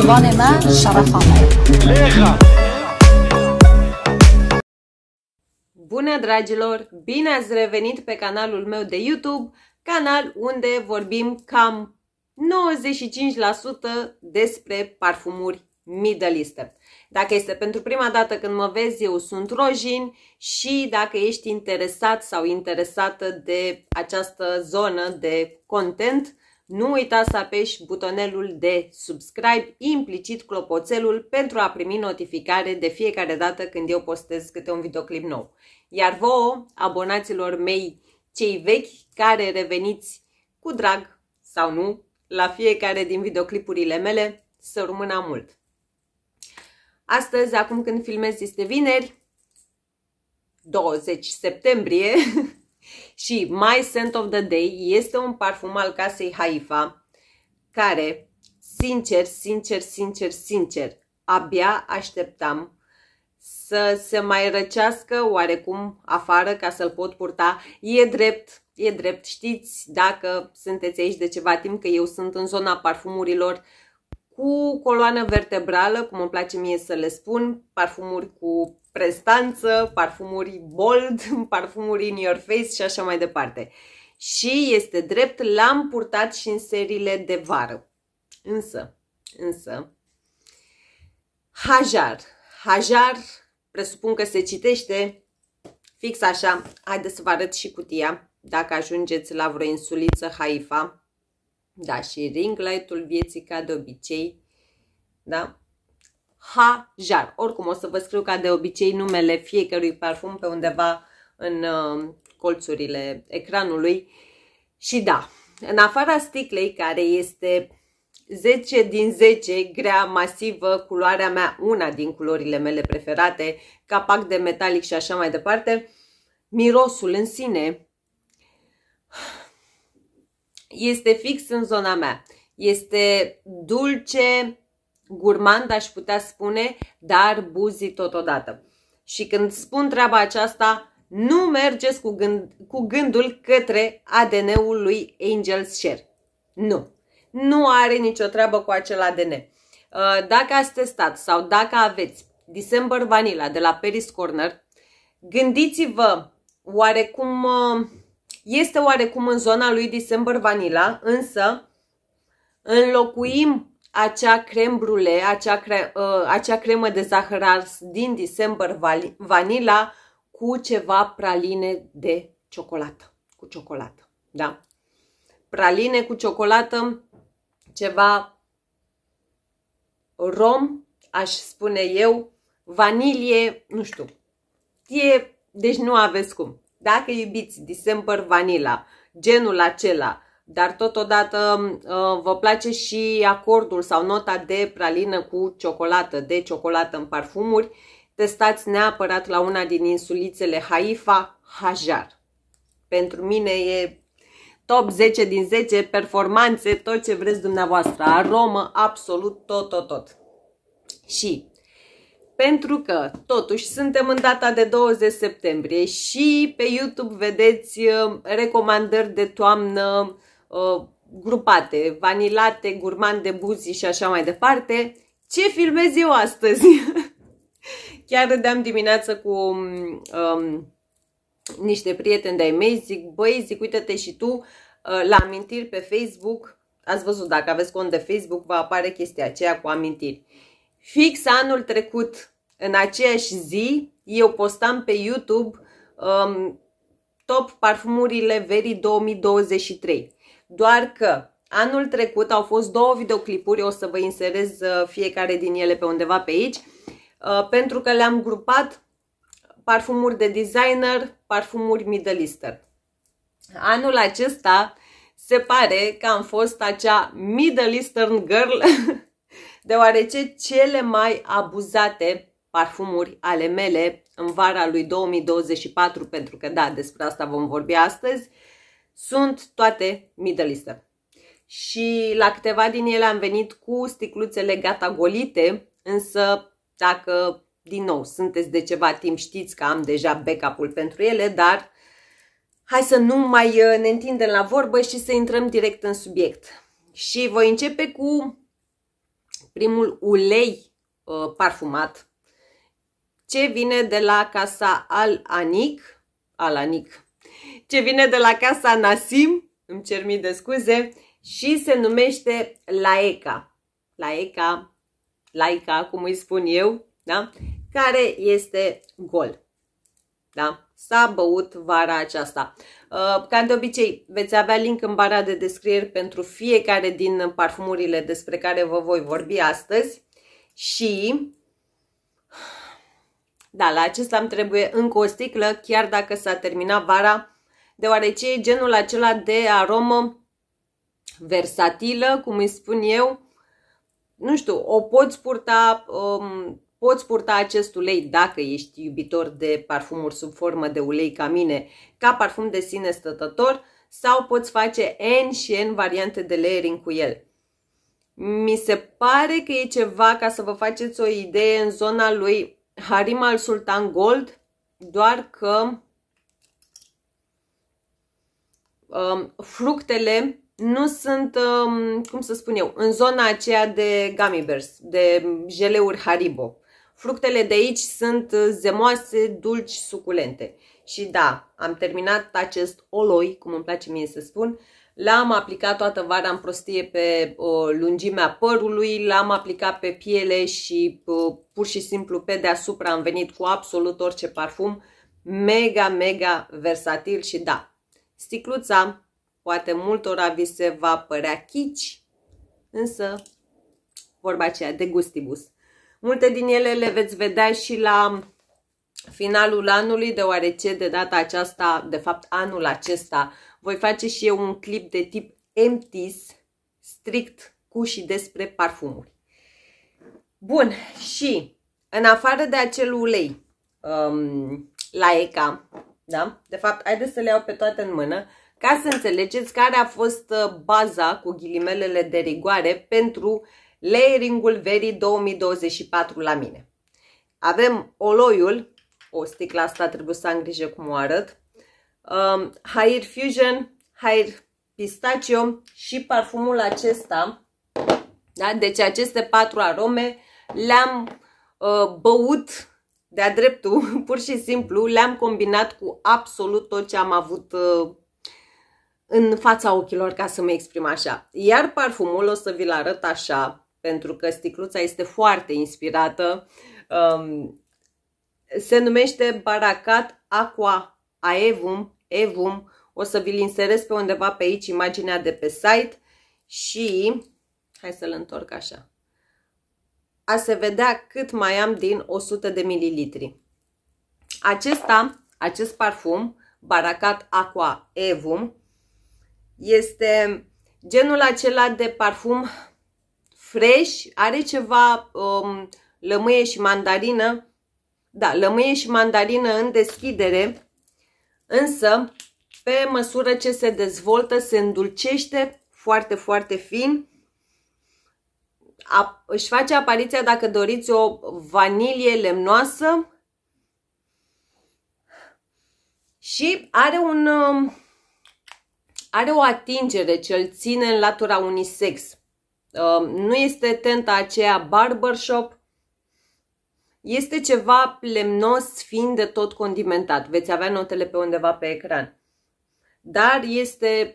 زبان من Bună dragilor! Bine ați revenit pe canalul meu de YouTube, canal unde vorbim cam 95% despre parfumuri middle eastern. Dacă este pentru prima dată când mă vezi, eu sunt Rojin și dacă ești interesat sau interesată de această zonă de content, nu uita să apeși butonelul de subscribe, implicit clopoțelul, pentru a primi notificare de fiecare dată când eu postez câte un videoclip nou. Iar vouă, abonaților mei cei vechi, care reveniți cu drag sau nu la fiecare din videoclipurile mele, să rămână mult! Astăzi, acum când filmez, este vineri, 20 septembrie, Și My Scent of the Day este un parfum al casei Haifa care, sincer, sincer, sincer, sincer, abia așteptam să se mai răcească oarecum afară ca să-l pot purta. E drept, e drept. Știți dacă sunteți aici de ceva timp că eu sunt în zona parfumurilor cu coloană vertebrală, cum îmi place mie să le spun, parfumuri cu prestanță, parfumuri bold, parfumuri in your face și așa mai departe. Și este drept, l-am purtat și în seriile de vară. Însă, însă, Hajar, Hajar, presupun că se citește fix așa. Haideți să vă arăt și cutia, dacă ajungeți la vreo insuliță Haifa. Da, și ring light-ul vieții ca de obicei. Da? Hajar. Oricum o să vă scriu ca de obicei numele fiecărui parfum pe undeva în um, colțurile ecranului. Și da, în afara sticlei care este 10 din 10, grea, masivă, culoarea mea, una din culorile mele preferate, capac de metalic și așa mai departe, mirosul în sine este fix în zona mea. Este dulce, gurmand, aș putea spune, dar buzi totodată. Și când spun treaba aceasta, nu mergeți cu, gând, cu gândul către ADN-ul lui Angel's Share. Nu. Nu are nicio treabă cu acel ADN. Uh, dacă ați testat sau dacă aveți December Vanilla de la Paris Corner, gândiți-vă oarecum, uh, este oarecum în zona lui December Vanilla, însă înlocuim acea crem brule, acea, cre, uh, acea cremă de zahăr ars din December Vanilla cu ceva praline de ciocolată. Cu ciocolată, da? Praline cu ciocolată, ceva rom, aș spune eu, vanilie, nu știu. E, deci nu aveți cum. Dacă iubiți December Vanilla, genul acela, dar totodată uh, vă place și acordul sau nota de pralină cu ciocolată, de ciocolată în parfumuri, testați neapărat la una din insulițele Haifa Hajar. Pentru mine e top 10 din 10, performanțe, tot ce vreți dumneavoastră, aromă, absolut tot, tot, tot. Și pentru că totuși suntem în data de 20 septembrie și pe YouTube vedeți uh, recomandări de toamnă Ă, grupate, vanilate, gurman de buzi și așa mai departe, ce filmez eu astăzi? Chiar râdeam dimineață cu um, um, niște prieteni de-ai mei, zic, băi, zic, uite-te și tu ă, la amintiri pe Facebook, ați văzut, dacă aveți cont de Facebook, vă apare chestia aceea cu amintiri. Fix anul trecut, în aceeași zi, eu postam pe YouTube um, top parfumurile verii 2023 doar că anul trecut au fost două videoclipuri, o să vă inserez uh, fiecare din ele pe undeva pe aici, uh, pentru că le-am grupat parfumuri de designer, parfumuri middle eastern. Anul acesta se pare că am fost acea middle eastern girl, deoarece cele mai abuzate parfumuri ale mele în vara lui 2024, pentru că da, despre asta vom vorbi astăzi, uh, sunt toate middle eastern. Și la câteva din ele am venit cu sticluțele gata golite, însă dacă din nou sunteți de ceva timp știți că am deja backup-ul pentru ele, dar hai să nu mai uh, ne întindem la vorbă și să intrăm direct în subiect. Și voi începe cu primul ulei uh, parfumat, ce vine de la casa Al Anic, Al Anic, ce vine de la casa Nasim, îmi cer mii de scuze, și se numește Laeca. Laeca, Laica, cum îi spun eu, da? care este gol. Da? S-a băut vara aceasta. Uh, ca de obicei, veți avea link în bara de descriere pentru fiecare din parfumurile despre care vă voi vorbi astăzi. Și da, la acesta îmi trebuie încă o sticlă, chiar dacă s-a terminat vara, deoarece e genul acela de aromă versatilă, cum îi spun eu. Nu știu, o poți purta, um, poți purta acest ulei dacă ești iubitor de parfumuri sub formă de ulei ca mine, ca parfum de sine stătător, sau poți face N și N variante de layering cu el. Mi se pare că e ceva, ca să vă faceți o idee, în zona lui Harim al Sultan Gold, doar că um, fructele nu sunt, um, cum să spun eu, în zona aceea de gummy bears, de jeleuri Haribo. Fructele de aici sunt uh, zemoase, dulci, suculente. Și da, am terminat acest oloi, cum îmi place mie să spun, L-am aplicat toată vara în prostie pe uh, lungimea părului, l-am aplicat pe piele și uh, pur și simplu pe deasupra am venit cu absolut orice parfum. Mega, mega versatil și da, Sticluța, poate multora vi se va părea chici, însă vorba aceea de gustibus. Multe din ele le veți vedea și la finalul anului, deoarece de data aceasta, de fapt anul acesta, voi face și eu un clip de tip empties, strict cu și despre parfumuri. Bun, și în afară de acel ulei um, la ECA, da? De fapt, haideți să le iau pe toate în mână, ca să înțelegeți care a fost uh, baza ghilimelele de rigoare pentru layeringul ul verii 2024 la mine. Avem oloiul, o sticla asta trebuie să am grijă cum o arăt, um, Hair Fusion, Hair Pistachio și parfumul acesta, da? Deci aceste patru arome le-am uh, băut de-a dreptul, pur și simplu, le-am combinat cu absolut tot ce am avut uh, în fața ochilor, ca să mă exprim așa. Iar parfumul o să vi-l arăt așa, pentru că sticluța este foarte inspirată. Um, se numește Baracat Aqua Aevum, Evum. O să vi-l inserez pe undeva pe aici imaginea de pe site și hai să-l întorc așa a se vedea cât mai am din 100 de mililitri. Acesta, acest parfum, Baracat Aqua Evum, este genul acela de parfum fresh, are ceva um, lămâie și mandarină, da, lămâie și mandarină în deschidere, însă pe măsură ce se dezvoltă se îndulcește foarte, foarte fin a, își face apariția, dacă doriți, o vanilie lemnoasă și are un... Um, are o atingere ce îl ține în latura unisex. Um, nu este tenta aceea barbershop, este ceva lemnos fiind de tot condimentat. Veți avea notele pe undeva pe ecran. Dar este...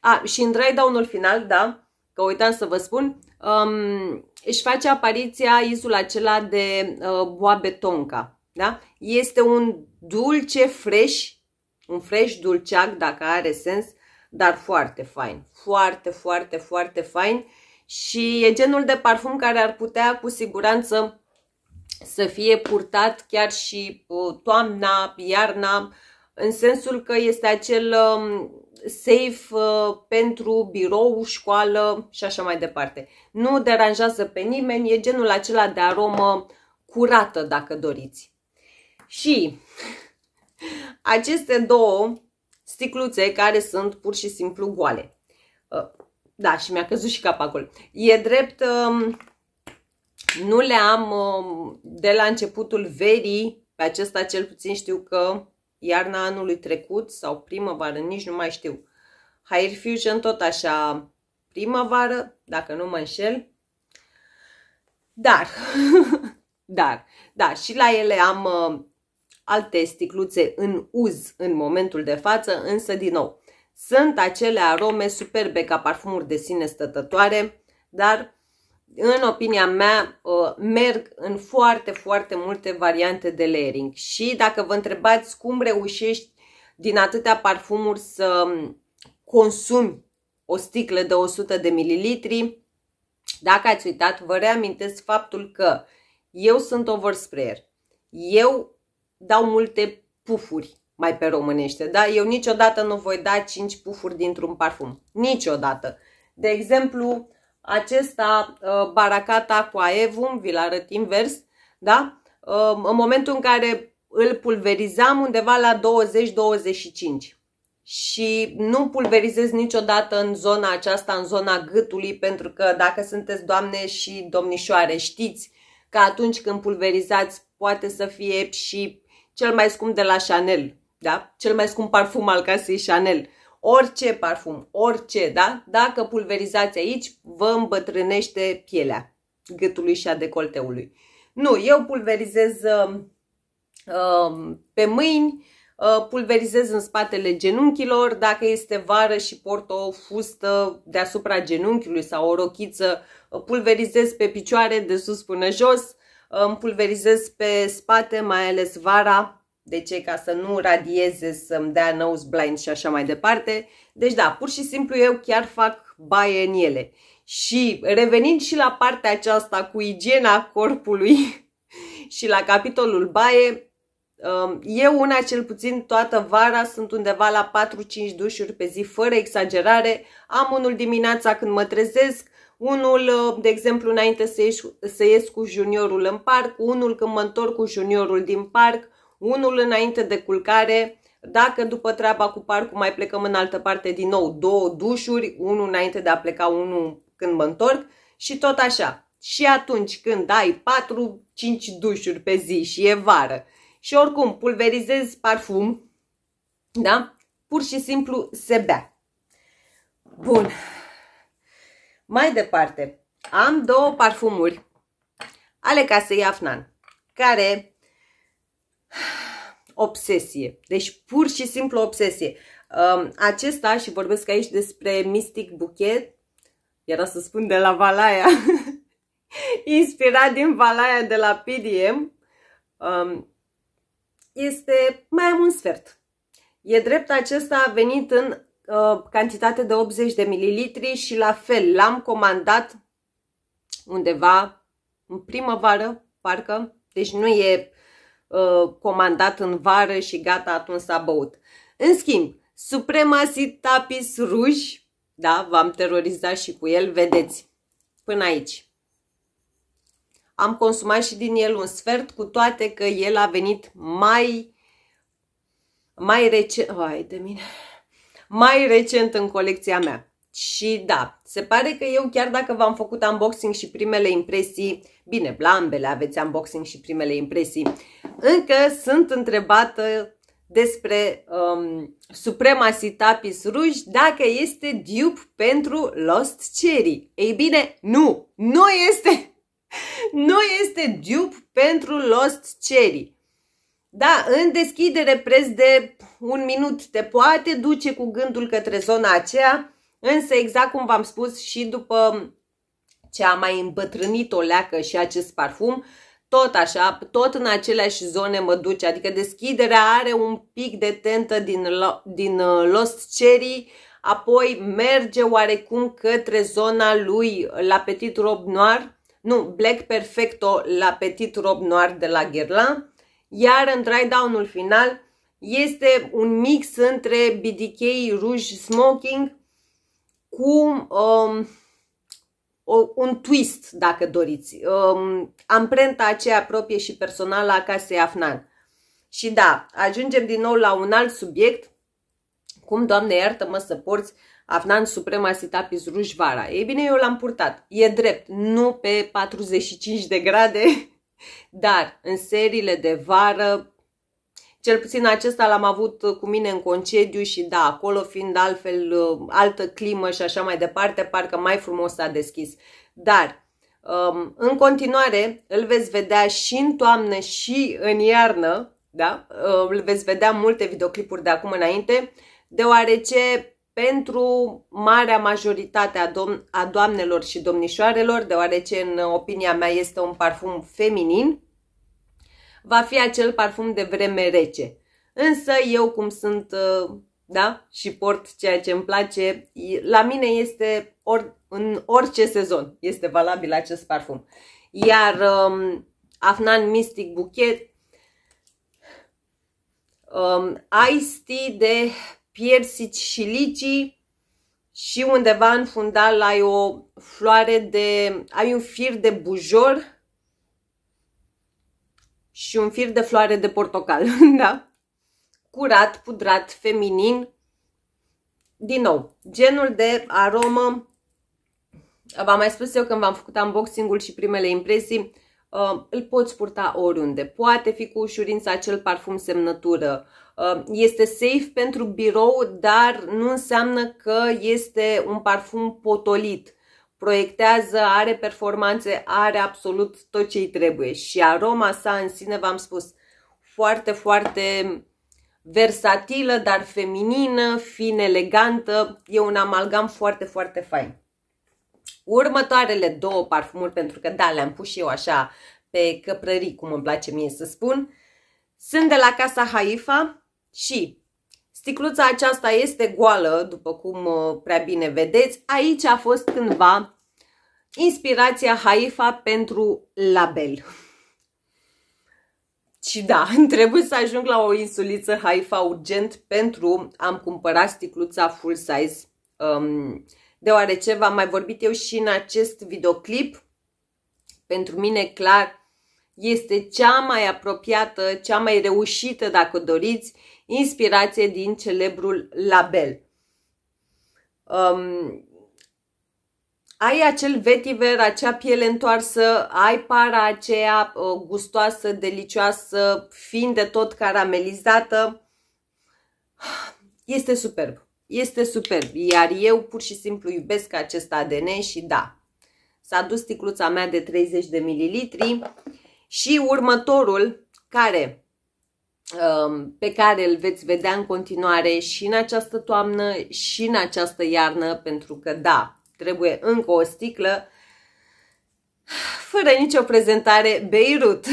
A, și în dry down-ul final, da, că uitam să vă spun, um, își face apariția izul acela de uh, boabe tonca. Da? Este un dulce fresh, un fresh dulceac, dacă are sens, dar foarte fain. Foarte, foarte, foarte fain. Și e genul de parfum care ar putea cu siguranță să fie purtat chiar și uh, toamna, iarna, în sensul că este acel um, safe uh, pentru birou, școală și așa mai departe. Nu deranjează pe nimeni, e genul acela de aromă curată, dacă doriți. Și aceste două sticluțe care sunt pur și simplu goale. Uh, da, și mi-a căzut și capacul. E drept, uh, nu le am um, de la începutul verii, pe acesta cel puțin știu că iarna anului trecut sau primăvară, nici nu mai știu. Hair Fusion tot așa primăvară, dacă nu mă înșel. Dar, dar, da, și la ele am uh, alte sticluțe în uz în momentul de față, însă din nou, sunt acele arome superbe ca parfumuri de sine stătătoare, dar în opinia mea, merg în foarte, foarte multe variante de layering. Și dacă vă întrebați cum reușești din atâtea parfumuri să consumi o sticlă de 100 de mililitri, dacă ați uitat, vă reamintesc faptul că eu sunt oversprayer. Eu dau multe pufuri, mai pe românește, da? Eu niciodată nu voi da 5 pufuri dintr-un parfum. Niciodată. De exemplu, acesta, uh, baracata cu aevum, vi-l arăt invers, da? Uh, în momentul în care îl pulverizam undeva la 20-25 și nu pulverizez niciodată în zona aceasta, în zona gâtului, pentru că dacă sunteți doamne și domnișoare, știți că atunci când pulverizați poate să fie și cel mai scump de la Chanel, da? Cel mai scump parfum al casei Chanel. Uh, orice parfum, orice, da? Dacă pulverizați aici, vă îmbătrânește pielea gâtului și a decolteului. Nu, eu pulverizez uh, pe mâini, uh, pulverizez în spatele genunchilor, dacă este vară și port o fustă deasupra genunchiului sau o rochiță, uh, pulverizez pe picioare de sus până jos, uh, îmi pulverizez pe spate, mai ales vara, de ce? Ca să nu radieze, să-mi dea nose blind și așa mai departe. Deci da, pur și simplu eu chiar fac baie în ele. Și revenind și la partea aceasta cu igiena corpului și la capitolul baie, um, eu una cel puțin toată vara sunt undeva la 4-5 dușuri pe zi, fără exagerare. Am unul dimineața când mă trezesc, unul, uh, de exemplu, înainte să ies, să ies cu juniorul în parc, unul când mă întorc cu juniorul din parc, unul înainte de culcare, dacă după treaba cu parcul mai plecăm în altă parte din nou, două dușuri, unul înainte de a pleca, unul când mă întorc și tot așa. Și atunci când ai 4-5 dușuri pe zi și e vară și oricum pulverizezi parfum, da? Pur și simplu se bea. Bun. Mai departe, am două parfumuri ale casei Afnan, care Obsesie. Deci pur și simplu obsesie. Um, acesta, și vorbesc aici despre Mystic Bouquet, era să spun de la Valaia, inspirat din Valaia de la PDM, um, este mai am un sfert. E drept acesta a venit în uh, cantitate de 80 de mililitri și la fel l-am comandat undeva în primăvară, parcă, deci nu e Uh, comandat în vară și gata, atunci s-a băut. În schimb, Supremacy Tapis Rouge, da, v-am terorizat și cu el, vedeți, până aici. Am consumat și din el un sfert, cu toate că el a venit mai, mai recent, vai de mine, mai recent în colecția mea. Și da, se pare că eu chiar dacă v-am făcut unboxing și primele impresii, Bine, blambele aveți unboxing și primele impresii. Încă sunt întrebată despre um, Supremacy Tapis Rouge dacă este dupe pentru Lost Cherry. Ei bine, nu! Nu este! Nu este dupe pentru Lost Cherry. Da, în deschidere preț de un minut te poate duce cu gândul către zona aceea, însă exact cum v-am spus și după ce a mai îmbătrânit o leacă și acest parfum, tot așa, tot în aceleași zone mă duce, adică deschiderea are un pic de tentă din, din uh, Lost Cherry, apoi merge oarecum către zona lui la Petit Rob Noir, nu, Black Perfecto la Petit Rob Noir de la Guerlain, iar în dry down-ul final este un mix între BDK Rouge Smoking cu um, o, un twist, dacă doriți. Um, amprenta aceea proprie și personală a casei Afnan. Și da, ajungem din nou la un alt subiect. Cum, Doamne, iartă-mă să porți Afnan Suprema Sitapis Rujvara. vara. Ei bine, eu l-am purtat. E drept, nu pe 45 de grade, dar în seriile de vară cel puțin acesta l-am avut cu mine în concediu și da, acolo fiind altfel, uh, altă climă și așa mai departe, parcă mai frumos s-a deschis. Dar, um, în continuare, îl veți vedea și în toamnă și în iarnă, da? Uh, îl veți vedea multe videoclipuri de acum înainte, deoarece pentru marea majoritate a, dom- a doamnelor și domnișoarelor, deoarece în opinia mea este un parfum feminin, va fi acel parfum de vreme rece. Însă eu cum sunt, ă, da, și port ceea ce îmi place, la mine este or, în orice sezon este valabil acest parfum. Iar um, Afnan Mystic Bouquet um, Ice Tea de piersici și licii și undeva în fundal ai o floare de, ai un fir de bujor și un fir de floare de portocal, da? Curat, pudrat, feminin. Din nou, genul de aromă, v-am mai spus eu când v-am făcut unboxing-ul și primele impresii, uh, îl poți purta oriunde. Poate fi cu ușurință acel parfum semnătură. Uh, este safe pentru birou, dar nu înseamnă că este un parfum potolit proiectează, are performanțe, are absolut tot ce îi trebuie. Și aroma sa în sine, v-am spus, foarte, foarte versatilă, dar feminină, fin, elegantă. E un amalgam foarte, foarte fain. Următoarele două parfumuri, pentru că da, le-am pus și eu așa pe căprării, cum îmi place mie să spun, sunt de la Casa Haifa și Sticluța aceasta este goală, după cum uh, prea bine vedeți. Aici a fost cândva inspirația Haifa pentru label. Și da, trebuie să ajung la o insuliță Haifa urgent pentru am cumpărat sticluța full size, um, deoarece v-am mai vorbit eu și în acest videoclip. Pentru mine, clar, este cea mai apropiată, cea mai reușită, dacă doriți, inspirație din celebrul label. Um, ai acel vetiver, acea piele întoarsă, ai para aceea gustoasă, delicioasă, fiind de tot caramelizată. Este superb. Este superb. Iar eu pur și simplu iubesc acest ADN și da, s-a dus sticluța mea de 30 de mililitri. Și următorul care um, pe care îl veți vedea în continuare și în această toamnă și în această iarnă, pentru că da, trebuie încă o sticlă, fără nicio prezentare, Beirut.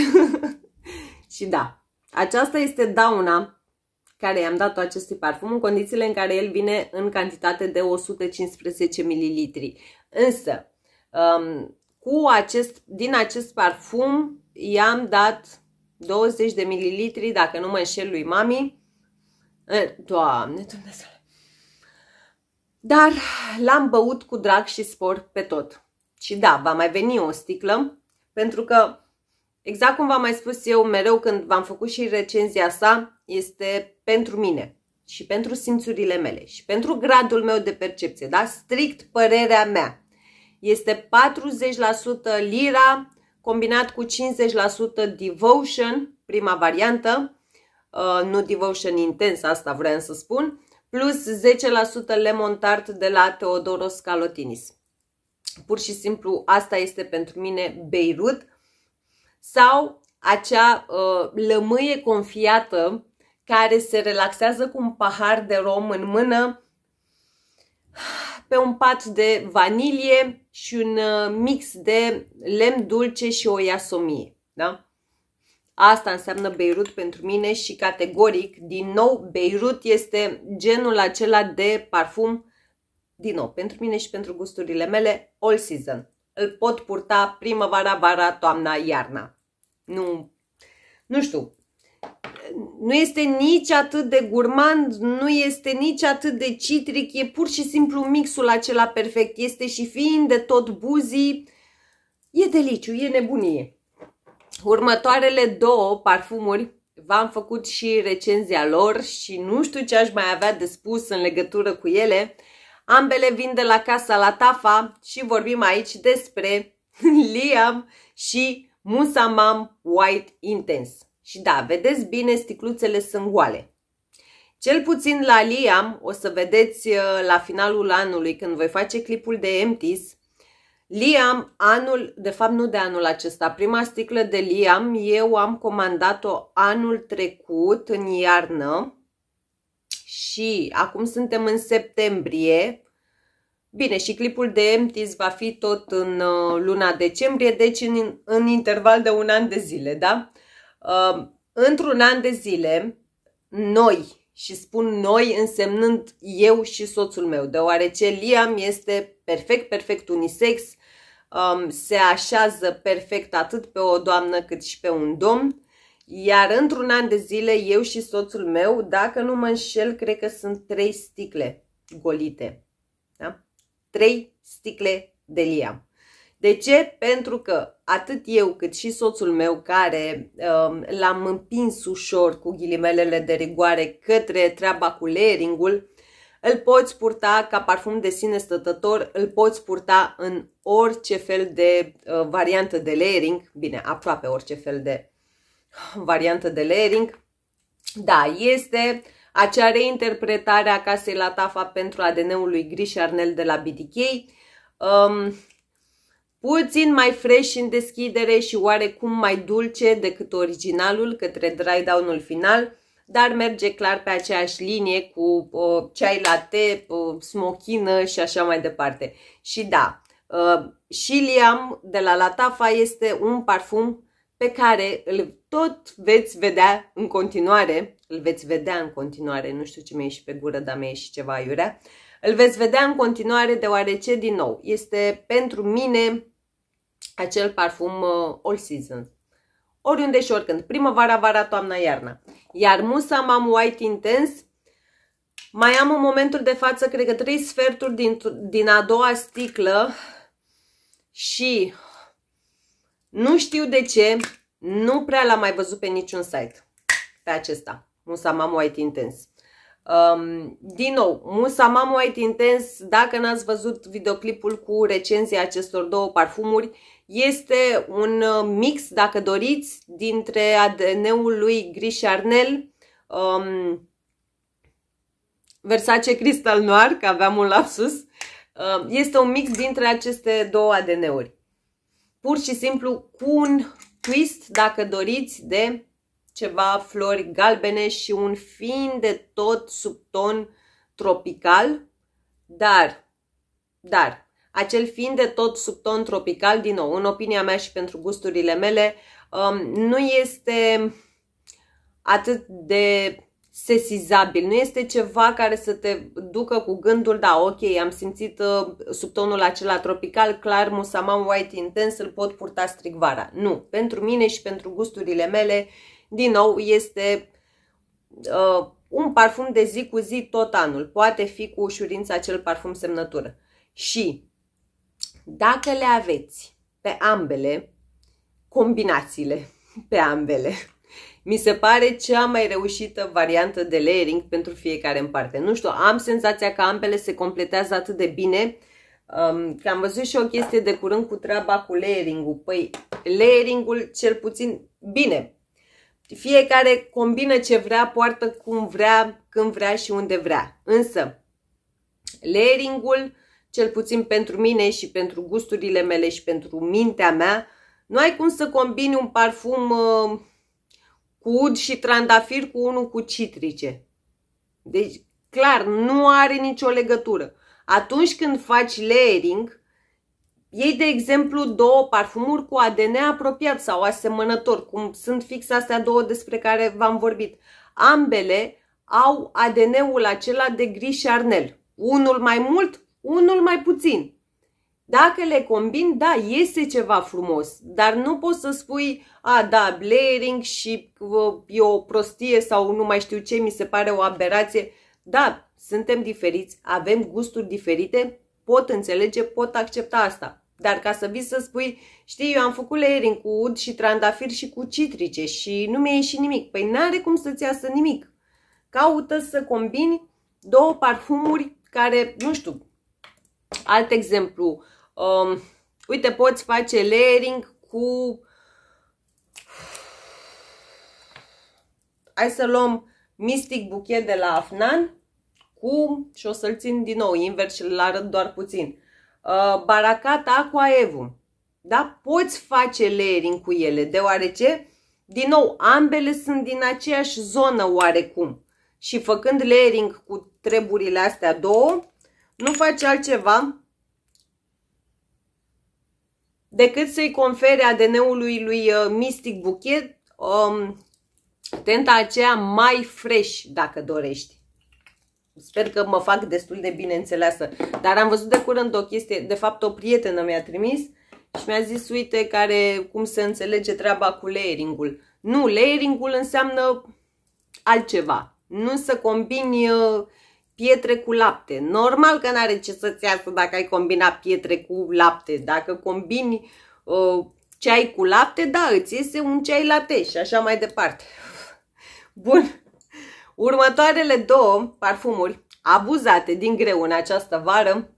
și da, aceasta este dauna care i-am dat acestui parfum în condițiile în care el vine în cantitate de 115 ml. Însă, um, cu acest, din acest parfum i-am dat 20 de mililitri, dacă nu mă înșel lui mami. Doamne Dumnezeu! Dar l-am băut cu drag și spor pe tot. Și da, va mai veni o sticlă, pentru că, exact cum v-am mai spus eu mereu când v-am făcut și recenzia sa, este pentru mine și pentru simțurile mele și pentru gradul meu de percepție, da? Strict părerea mea. Este 40% lira, combinat cu 50% devotion, prima variantă, uh, nu devotion intens, asta vreau să spun, plus 10% lemon tart de la Teodoros Calotinis. Pur și simplu asta este pentru mine Beirut sau acea uh, lămâie confiată care se relaxează cu un pahar de rom în mână pe un pat de vanilie și un uh, mix de lemn dulce și o iasomie. Da? Asta înseamnă Beirut pentru mine și categoric, din nou, Beirut este genul acela de parfum, din nou, pentru mine și pentru gusturile mele, all season. Îl pot purta primăvara, vara, toamna, iarna. Nu, nu știu, nu este nici atât de gurmand, nu este nici atât de citric, e pur și simplu mixul acela perfect. Este și fiind de tot buzii, e deliciu, e nebunie. Următoarele două parfumuri v-am făcut și recenzia lor și nu știu ce aș mai avea de spus în legătură cu ele. Ambele vin de la Casa la Tafa și vorbim aici despre Liam și Musamam White Intense. Și da, vedeți bine, sticluțele sunt goale. Cel puțin la Liam, o să vedeți uh, la finalul anului, când voi face clipul de empties, Liam, anul, de fapt nu de anul acesta, prima sticlă de Liam, eu am comandat-o anul trecut, în iarnă, și acum suntem în septembrie. Bine, și clipul de Empties va fi tot în uh, luna decembrie, deci în, în interval de un an de zile, da? Um, într-un an de zile, noi, și spun noi însemnând eu și soțul meu, deoarece Liam este perfect, perfect unisex, um, se așează perfect atât pe o doamnă cât și pe un domn, iar într-un an de zile eu și soțul meu, dacă nu mă înșel, cred că sunt trei sticle golite. Da? Trei sticle de Liam. De ce? Pentru că atât eu cât și soțul meu care um, l-am împins ușor ghilimelele de rigoare către treaba cu leringul, îl poți purta ca parfum de sine stătător, îl poți purta în orice fel de uh, variantă de layering, bine, aproape orice fel de variantă de layering. Da, este acea reinterpretare a casei la tafa pentru ADN-ul lui Gri Arnel de la BDK. Um, puțin mai fresh în deschidere și oarecum mai dulce decât originalul către dry down-ul final, dar merge clar pe aceeași linie cu uh, ceai latte, uh, smochină și așa mai departe. Și da, uh, ă, Shiliam de la Latafa este un parfum pe care îl tot veți vedea în continuare, îl veți vedea în continuare, nu știu ce mi-a ieșit pe gură, dar mi-a ieșit ceva iurea, îl veți vedea în continuare deoarece, din nou, este pentru mine acel parfum uh, All Seasons. Oriunde și oricând, primăvara, vara, toamna, iarna. Iar Musa Mam White Intens mai am în momentul de față, cred că 3 sferturi din, din a doua sticlă și nu știu de ce, nu prea l-am mai văzut pe niciun site pe acesta, Musa Mam White Intens. Um, din nou, Musa Mam White Intens, dacă n-ați văzut videoclipul cu recenzia acestor două parfumuri, este un uh, mix, dacă doriți, dintre ADN-ul lui Gris Arnel, um, Versace Crystal Noir, că aveam un lapsus, um, este un mix dintre aceste două ADN-uri. Pur și simplu cu un twist, dacă doriți, de ceva flori galbene și un fin de tot subton tropical, dar, dar, acel fiind de tot ton tropical, din nou, în opinia mea și pentru gusturile mele, um, nu este atât de sesizabil, nu este ceva care să te ducă cu gândul, da, ok, am simțit uh, tonul acela tropical, clar, musamam White intens, îl pot purta strict vara. Nu, pentru mine și pentru gusturile mele, din nou, este uh, un parfum de zi cu zi tot anul. Poate fi cu ușurință acel parfum semnătură. Și dacă le aveți pe ambele, combinațiile pe ambele, mi se pare cea mai reușită variantă de layering pentru fiecare în parte. Nu știu, am senzația că ambele se completează atât de bine Um, că am văzut și o chestie de curând cu treaba cu layering-ul. Păi, layering-ul cel puțin bine. Fiecare combină ce vrea, poartă cum vrea, când vrea și unde vrea. Însă, layering-ul cel puțin pentru mine și pentru gusturile mele și pentru mintea mea, nu ai cum să combini un parfum uh, cu ud și trandafir cu unul cu citrice. Deci, clar, nu are nicio legătură. Atunci când faci layering, iei, de exemplu, două parfumuri cu ADN apropiat sau asemănător, cum sunt fix astea două despre care v-am vorbit. Ambele au ADN-ul acela de gri și arnel. Unul mai mult, unul mai puțin. Dacă le combin, da, iese ceva frumos, dar nu poți să spui, a, da, blaring și e o prostie sau nu mai știu ce, mi se pare o aberație. Da, suntem diferiți, avem gusturi diferite, pot înțelege, pot accepta asta. Dar ca să vii să spui, știi, eu am făcut layering cu ud și trandafir și cu citrice și nu mi-a ieșit nimic. Păi n-are cum să-ți iasă nimic. Caută să combini două parfumuri care, nu știu, Alt exemplu, um, uite, poți face layering cu... Hai să luăm Mystic Bouquet de la Afnan cu, și o să-l țin din nou invers și îl arăt doar puțin, uh, Baracat Aqua Evum. Da? Poți face layering cu ele, deoarece, din nou, ambele sunt din aceeași zonă oarecum. Și făcând layering cu treburile astea două, nu face altceva decât să-i confere ADN-ului lui uh, Mystic Buchet um, tenta aceea mai fresh, dacă dorești. Sper că mă fac destul de bine înțeleasă. Dar am văzut de curând o chestie, de fapt o prietenă mi-a trimis și mi-a zis, uite, care, cum se înțelege treaba cu layering-ul. Nu, layering-ul înseamnă altceva. Nu să combini uh, pietre cu lapte. Normal că n-are ce să-ți iasă dacă ai combinat pietre cu lapte. Dacă combini uh, ceai cu lapte, da, îți iese un ceai latte și așa mai departe. Bun. Următoarele două parfumuri abuzate din greu în această vară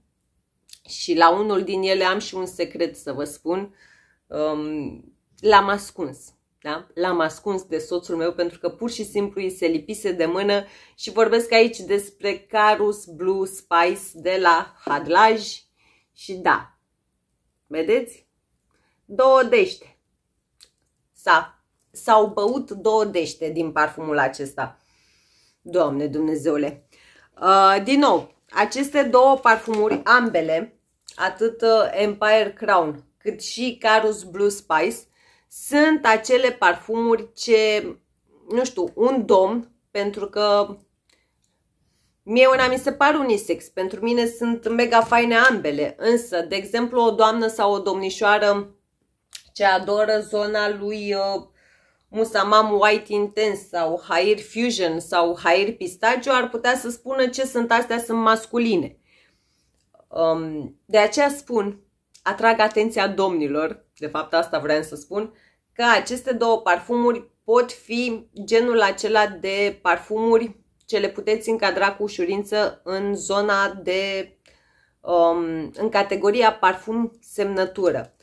și la unul din ele am și un secret să vă spun. Um, L-am ascuns. Da? L-am ascuns de soțul meu pentru că pur și simplu îi se lipise de mână și vorbesc aici despre Carus Blue Spice de la Hadlaj și da, vedeți? Două dește. s au băut două dește din parfumul acesta. Doamne Dumnezeule! Uh, din nou, aceste două parfumuri, ambele, atât uh, Empire Crown cât și Carus Blue Spice, sunt acele parfumuri ce, nu știu, un domn, pentru că mie una mi se par unisex, pentru mine sunt mega faine ambele, însă, de exemplu, o doamnă sau o domnișoară ce adoră zona lui uh, Musamam White Intense sau Hair Fusion sau Hair Pistachio ar putea să spună ce sunt astea, sunt masculine. Um, de aceea spun, atrag atenția domnilor, de fapt asta vreau să spun, că aceste două parfumuri pot fi genul acela de parfumuri ce le puteți încadra cu ușurință în zona de, um, în categoria parfum semnătură.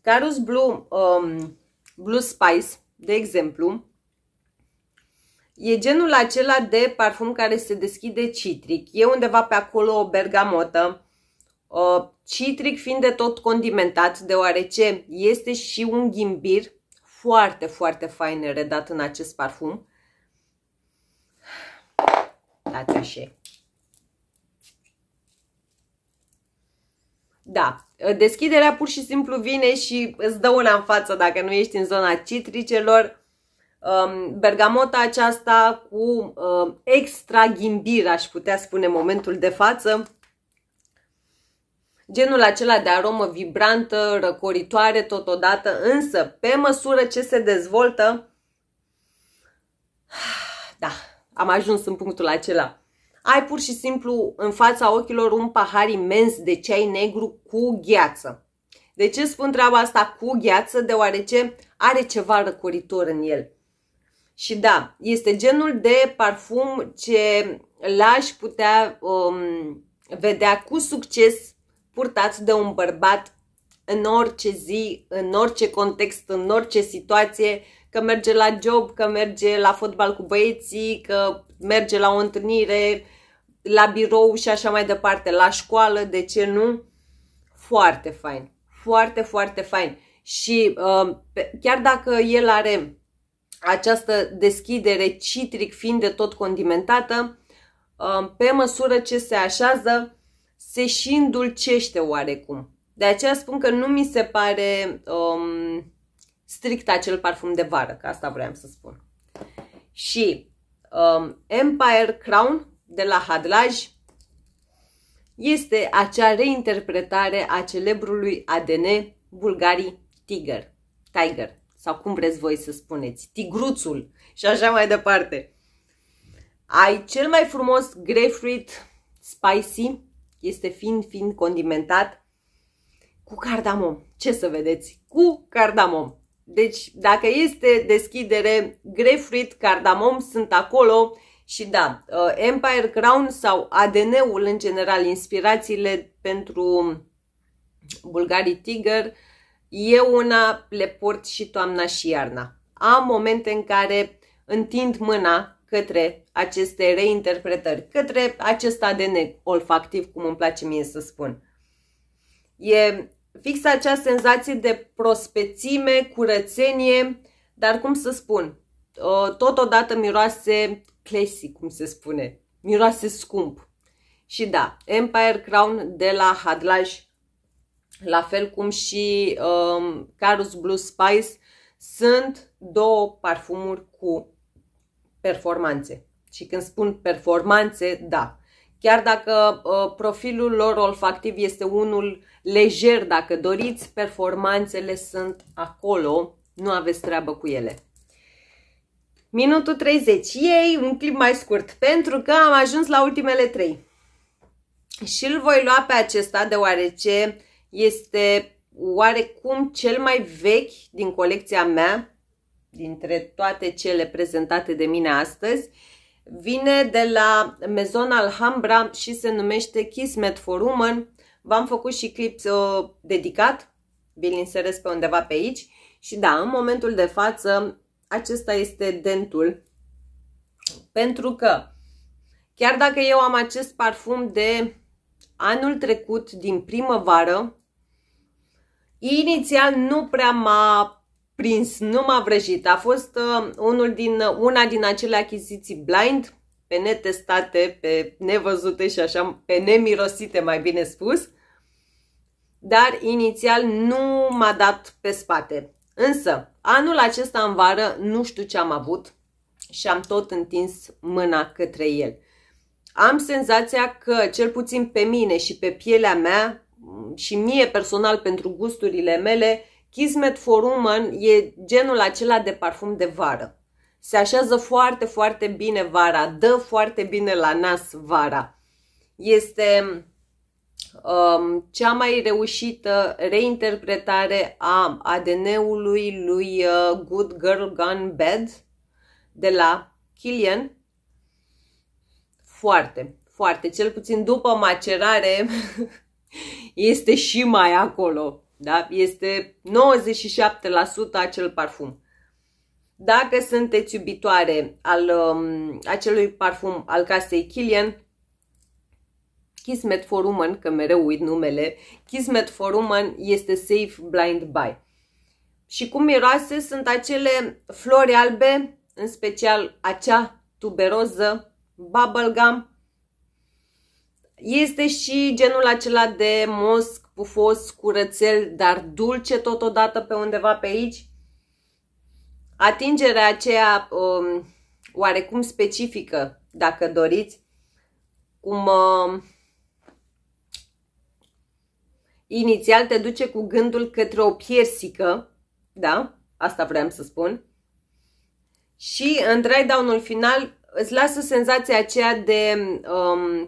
Carus Blue, um, Blue Spice, de exemplu, e genul acela de parfum care se deschide citric. E undeva pe acolo o bergamotă, Uh, citric fiind de tot condimentat, deoarece este și un ghimbir foarte, foarte fain redat în acest parfum. Dați așa. Da, uh, deschiderea pur și simplu vine și îți dă una în față dacă nu ești în zona citricelor. Um, bergamota aceasta cu uh, extra ghimbir, aș putea spune momentul de față, genul acela de aromă vibrantă, răcoritoare totodată, însă pe măsură ce se dezvoltă, da, am ajuns în punctul acela. Ai pur și simplu în fața ochilor un pahar imens de ceai negru cu gheață. De ce spun treaba asta cu gheață? Deoarece are ceva răcoritor în el. Și da, este genul de parfum ce l-aș putea um, vedea cu succes purtați de un bărbat în orice zi, în orice context, în orice situație, că merge la job, că merge la fotbal cu băieții, că merge la o întâlnire, la birou și așa mai departe, la școală, de ce nu? Foarte fain, foarte, foarte fain. Și uh, chiar dacă el are această deschidere citric fiind de tot condimentată, uh, pe măsură ce se așează, se și îndulcește oarecum. De aceea spun că nu mi se pare um, strict acel parfum de vară, că asta vreau să spun. Și um, Empire Crown de la Hadlaj este acea reinterpretare a celebrului ADN bulgarii Tiger, Tiger sau cum vreți voi să spuneți, tigruțul și așa mai departe. Ai cel mai frumos grapefruit spicy este fin, fin condimentat cu cardamom. Ce să vedeți? Cu cardamom. Deci, dacă este deschidere, grefrit cardamom sunt acolo și da, uh, Empire Crown sau ADN-ul în general, inspirațiile pentru Bulgarii Tiger, eu una le port și toamna și iarna. Am momente în care întind mâna către aceste reinterpretări, către acest ADN olfactiv, cum îmi place mie să spun. E fix acea senzație de prospețime, curățenie, dar cum să spun, totodată miroase classy, cum se spune, miroase scump. Și da, Empire Crown de la Hadlaj, la fel cum și um, Carus Blue Spice, sunt două parfumuri cu performanțe. Și când spun performanțe, da. Chiar dacă uh, profilul lor olfactiv este unul lejer, dacă doriți, performanțele sunt acolo, nu aveți treabă cu ele. Minutul 30. Ei, un clip mai scurt, pentru că am ajuns la ultimele trei. Și îl voi lua pe acesta deoarece este oarecum cel mai vechi din colecția mea dintre toate cele prezentate de mine astăzi, vine de la Mezon Alhambra și se numește Kismet for Woman. V-am făcut și clip uh, dedicat, vi-l inserez pe undeva pe aici. Și da, în momentul de față, acesta este dentul. Pentru că, chiar dacă eu am acest parfum de anul trecut, din primăvară, inițial nu prea m-a prins, nu m-a vrăjit. A fost uh, unul din, uh, una din acele achiziții blind, pe netestate, pe nevăzute și așa, pe nemirosite, mai bine spus. Dar inițial nu m-a dat pe spate. Însă, anul acesta în vară, nu știu ce am avut și am tot întins mâna către el. Am senzația că, cel puțin pe mine și pe pielea mea, mm, și mie personal pentru gusturile mele, Kismet for Woman e genul acela de parfum de vară. Se așează foarte, foarte bine vara, dă foarte bine la nas vara. Este um, cea mai reușită reinterpretare a ADN-ului lui uh, Good Girl Gone Bad de la Killian. Foarte, foarte, cel puțin după macerare este și mai acolo. Da? Este 97% acel parfum. Dacă sunteți iubitoare al um, acelui parfum al casei Kilian, Kismet for Woman, că mereu uit numele, Kismet for Woman este Safe Blind Buy. Și cum miroase sunt acele flori albe, în special acea tuberoză, bubblegum. Este și genul acela de mosc pufos, curățel, dar dulce totodată pe undeva pe aici. Atingerea aceea um, oarecum specifică, dacă doriți, cum um, inițial te duce cu gândul către o piersică, da? Asta vreau să spun. Și în dry down-ul final îți lasă senzația aceea de um,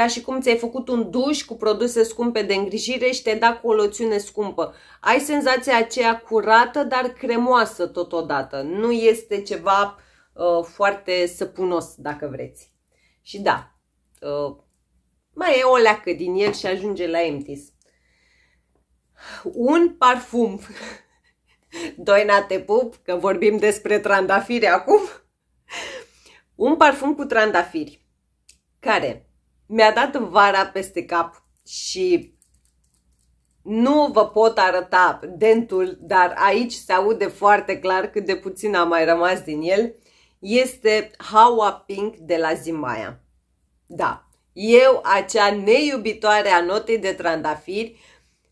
ca și cum ți-ai făcut un duș cu produse scumpe de îngrijire și te da cu o loțiune scumpă. Ai senzația aceea curată, dar cremoasă totodată. Nu este ceva uh, foarte săpunos, dacă vreți. Și da, uh, mai e o leacă din el și ajunge la empties. Un parfum. Doina te pup, că vorbim despre trandafiri acum. Un parfum cu trandafiri, care mi-a dat vara peste cap și nu vă pot arăta dentul, dar aici se aude foarte clar cât de puțin a mai rămas din el, este Hawa Pink de la Zimaia. Da, eu, acea neiubitoare a notei de trandafiri,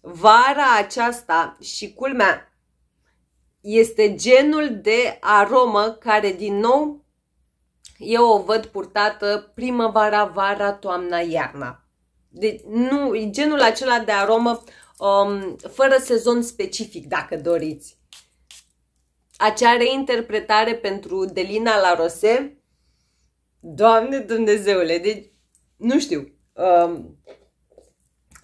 vara aceasta și culmea este genul de aromă care din nou eu o văd purtată primăvara, vara, toamna, iarna. Deci, nu, genul acela de aromă um, fără sezon specific, dacă doriți. Acea reinterpretare pentru Delina la Rose, Doamne Dumnezeule, deci, nu știu. Um,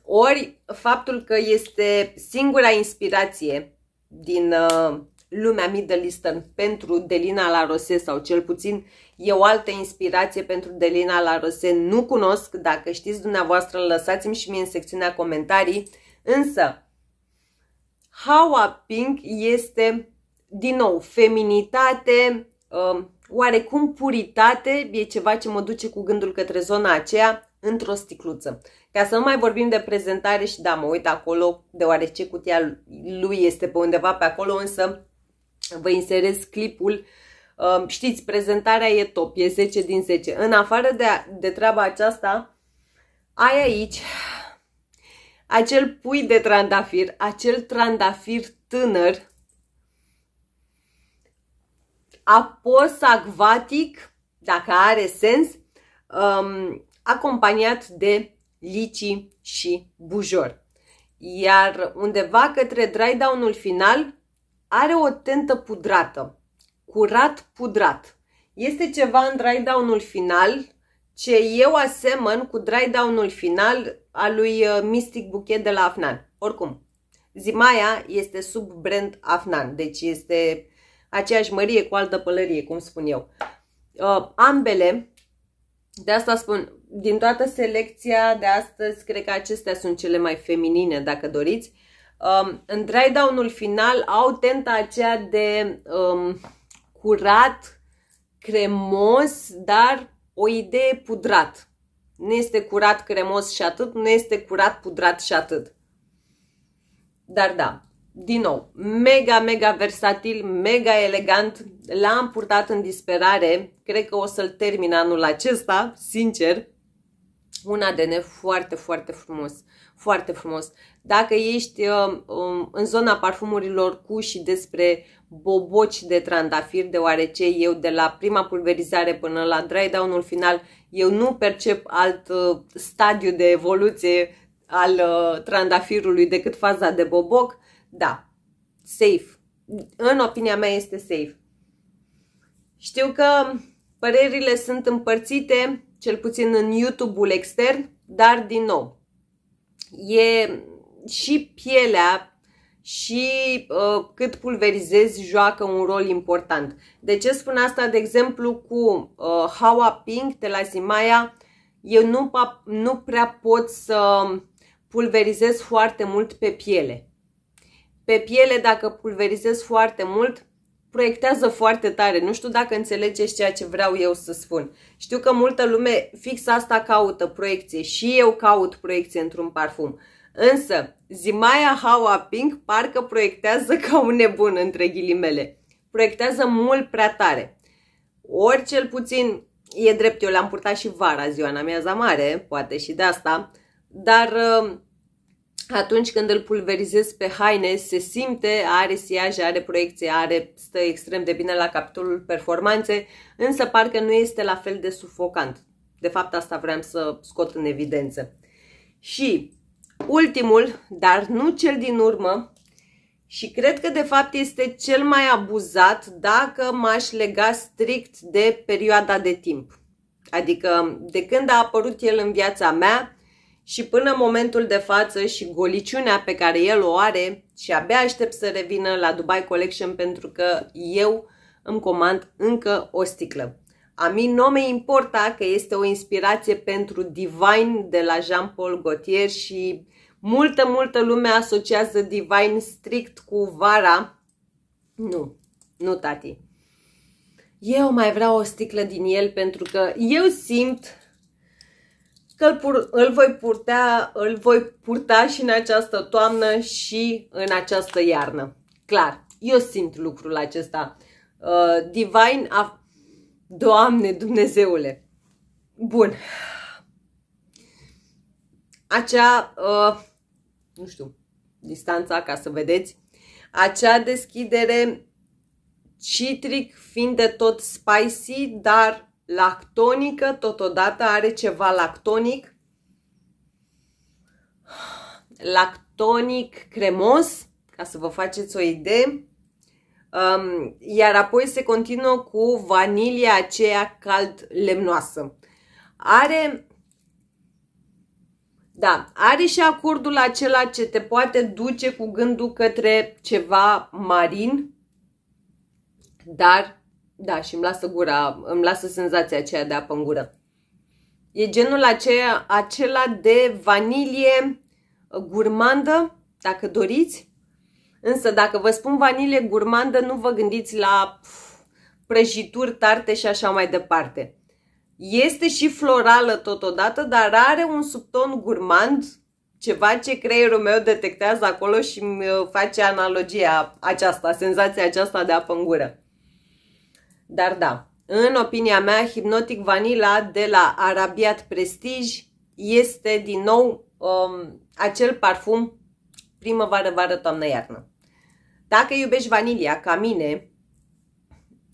ori faptul că este singura inspirație din uh, lumea Middle Eastern pentru Delina La Rose sau cel puțin e o altă inspirație pentru Delina La Rose nu cunosc. Dacă știți dumneavoastră, lăsați-mi și mie în secțiunea comentarii. Însă, Hawa Pink este, din nou, feminitate, um, oarecum puritate, e ceva ce mă duce cu gândul către zona aceea, într-o sticluță. Ca să nu mai vorbim de prezentare și da, mă uit acolo, deoarece cutia lui este pe undeva pe acolo, însă vă inserez clipul. Um, știți, prezentarea e top, e 10 din 10. În afară de, de treaba aceasta, ai aici acel pui de trandafir, acel trandafir tânăr, apos acvatic, dacă are sens, um, acompaniat de licii și bujor. Iar undeva către dry down-ul final, are o tentă pudrată, curat pudrat. Este ceva în dry down-ul final ce eu asemăn cu dry down-ul final al lui uh, Mystic Bouquet de la Afnan. Oricum, Zimaia este sub brand Afnan, deci este aceeași mărie cu altă pălărie, cum spun eu. Uh, ambele, de asta spun, din toată selecția de astăzi, cred că acestea sunt cele mai feminine, dacă doriți. Um, în dry down-ul final au tenta aceea de um, curat, cremos, dar o idee pudrat. Nu este curat cremos și atât, nu este curat pudrat și atât. Dar da, din nou, mega, mega versatil, mega elegant, l-am purtat în disperare, cred că o să-l termin anul acesta, sincer. Una de ne foarte, foarte frumos, foarte frumos. Dacă ești um, um, în zona parfumurilor cu și despre boboci de trandafir, deoarece eu de la prima pulverizare până la dry down-ul final, eu nu percep alt uh, stadiu de evoluție al uh, trandafirului decât faza de boboc, da, safe. În opinia mea este safe. Știu că părerile sunt împărțite, cel puțin în YouTube-ul extern, dar din nou, e și pielea și uh, cât pulverizezi joacă un rol important. De ce spun asta? De exemplu, cu uh, Hawa Pink de la Zimaya, eu nu, nu prea pot să pulverizez foarte mult pe piele. Pe piele, dacă pulverizez foarte mult, proiectează foarte tare. Nu știu dacă înțelegeți ceea ce vreau eu să spun. Știu că multă lume fix asta caută, proiecție. Și eu caut proiecție într-un parfum. Însă, Zimaia Hawa Pink parcă proiectează ca un nebun între ghilimele. Proiectează mult prea tare. Ori cel puțin, e drept, eu l-am purtat și vara, ziua în amiaza mare, poate și de asta, dar um, atunci când îl pulverizez pe haine, se simte, are siaj, are proiecție, are, stă extrem de bine la capitolul performanțe, însă parcă nu este la fel de sufocant. De fapt, asta vreau să scot în evidență. Și Ultimul, dar nu cel din urmă, și cred că de fapt este cel mai abuzat dacă m-aș lega strict de perioada de timp. Adică de când a apărut el în viața mea și până momentul de față și goliciunea pe care el o are și abia aștept să revină la Dubai Collection pentru că eu îmi comand încă o sticlă. A mi nu me importa că este o inspirație pentru Divine de la Jean-Paul Gaultier și Multă, multă lume asociază Divine strict cu vara. Nu, nu tati. Eu mai vreau o sticlă din el pentru că eu simt că îl, pur, îl, voi purta, îl voi purta și în această toamnă și în această iarnă. Clar, eu simt lucrul acesta. Uh, divine, a... Doamne Dumnezeule! Bun. Acea... Uh, nu știu, distanța ca să vedeți, acea deschidere citric fiind de tot spicy, dar lactonică, totodată are ceva lactonic, lactonic cremos, ca să vă faceți o idee, um, iar apoi se continuă cu vanilia aceea cald lemnoasă. Are da, are și acordul acela ce te poate duce cu gândul către ceva marin, dar, da, și îmi lasă gura, îmi lasă senzația aceea de apă în gură. E genul aceea, acela de vanilie uh, gurmandă, dacă doriți. Însă dacă vă spun vanilie gurmandă, nu vă gândiți la pf, prăjituri, tarte și așa mai departe. Este și florală totodată, dar are un subton gurmand, ceva ce creierul meu detectează acolo și îmi uh, face analogia aceasta, senzația aceasta de apă în gură. Dar da, în opinia mea, Hypnotic Vanilla de la Arabiat Prestige este din nou um, acel parfum primăvară, vară, toamnă, iarnă. Dacă iubești vanilia ca mine,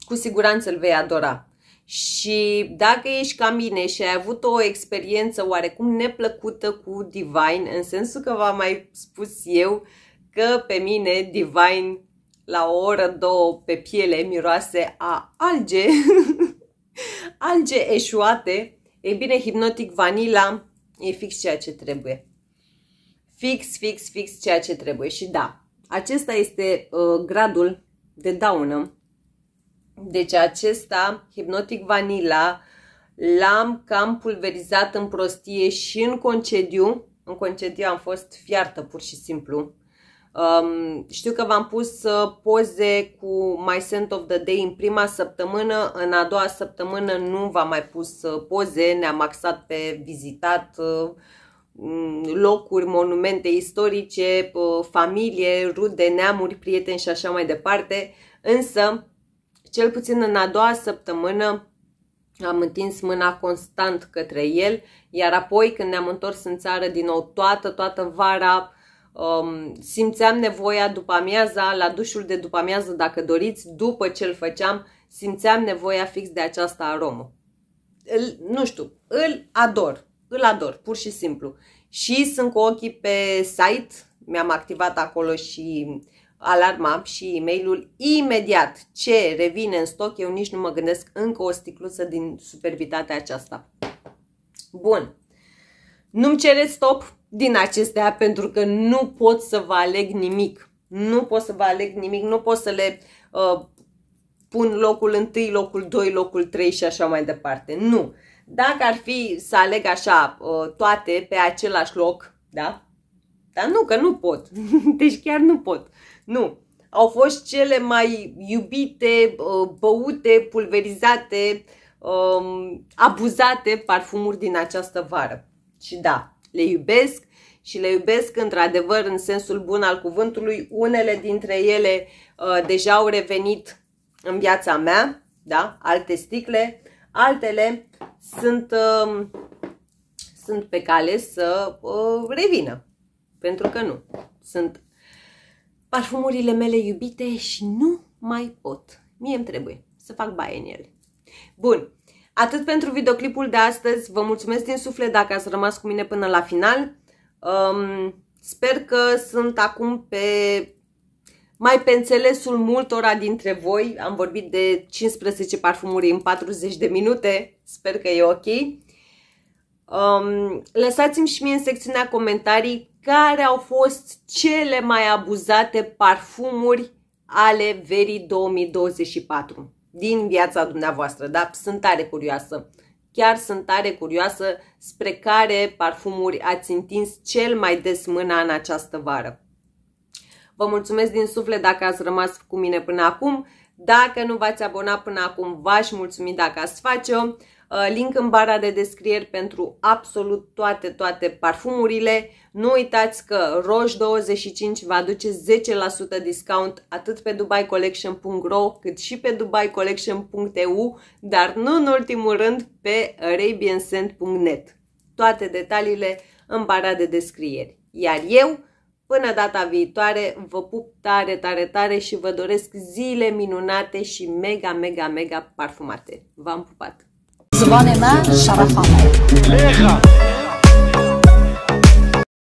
cu siguranță îl vei adora. Și dacă ești ca mine și ai avut o experiență oarecum neplăcută cu Divine, în sensul că v-am mai spus eu că pe mine Divine la o oră, două pe piele miroase a alge, alge eșuate, e bine, hipnotic vanila, e fix ceea ce trebuie. Fix, fix, fix ceea ce trebuie. Și da, acesta este uh, gradul de daună deci acesta, Hypnotic Vanilla, l-am cam pulverizat în prostie și în concediu. În concediu am fost fiartă pur și simplu. Um, știu că v-am pus uh, poze cu My Scent of the Day în prima săptămână, în a doua săptămână nu v-am mai pus uh, poze, ne-am axat pe vizitat uh, locuri, monumente istorice, familie, rude, neamuri, prieteni și așa mai departe, însă cel puțin în a doua săptămână am întins mâna constant către el, iar apoi când ne-am întors în țară din nou toată, toată vara, um, simțeam nevoia după amiaza, la dușul de după amiază, dacă doriți, după ce îl făceam, simțeam nevoia fix de această aromă. Îl, nu știu, îl ador, îl ador, pur și simplu. Și sunt cu ochii pe site, mi-am activat acolo și alarma și e-mailul imediat ce revine în stoc, eu nici nu mă gândesc încă o sticluță din superbitatea aceasta. Bun. Nu-mi cereți stop din acestea pentru că nu pot să vă aleg nimic. Nu pot să vă aleg nimic, nu pot să le uh, pun locul 1, locul 2, locul 3 și așa mai departe. Nu. Dacă ar fi să aleg așa uh, toate pe același loc, da? Dar nu, că nu pot. Deci chiar nu pot. Uh, nu. Au fost cele mai iubite, uh, băute, pulverizate, um, abuzate parfumuri din această vară. Și da, le iubesc și le iubesc într-adevăr în sensul bun al cuvântului. Unele dintre ele uh, deja au revenit în viața mea, da? alte sticle, altele sunt, um, sunt pe cale să uh, revină. Pentru că nu. Sunt parfumurile mele iubite și nu mai pot. Mie îmi trebuie să fac baie în ele. Bun, atât pentru videoclipul de astăzi. Vă mulțumesc din suflet dacă ați rămas cu mine până la final. Um, sper că sunt acum pe mai pe înțelesul multora dintre voi. Am vorbit de 15 parfumuri în 40 de minute. Sper că e ok. Um, Lăsați-mi și mie în secțiunea comentarii care au fost cele mai abuzate parfumuri ale verii 2024 din viața dumneavoastră, Da, sunt tare curioasă. Chiar sunt tare curioasă spre care parfumuri ați întins cel mai des mâna în această vară. Vă mulțumesc din suflet dacă ați rămas cu mine până acum. Dacă nu v-ați abonat până acum, v-aș mulțumi dacă ați face-o. Uh, link în bara de descrieri pentru absolut toate, toate parfumurile. Nu uitați că Roș25 vă aduce 10% discount atât pe dubaicollection.ro cât și pe dubaicollection.eu, dar nu în ultimul rând pe arabianscent.net. Toate detaliile în bara de descrieri. Iar eu, până data viitoare, vă pup tare, tare, tare și vă doresc zile minunate și mega, mega, mega parfumate. V-am pupat! زبان من شرف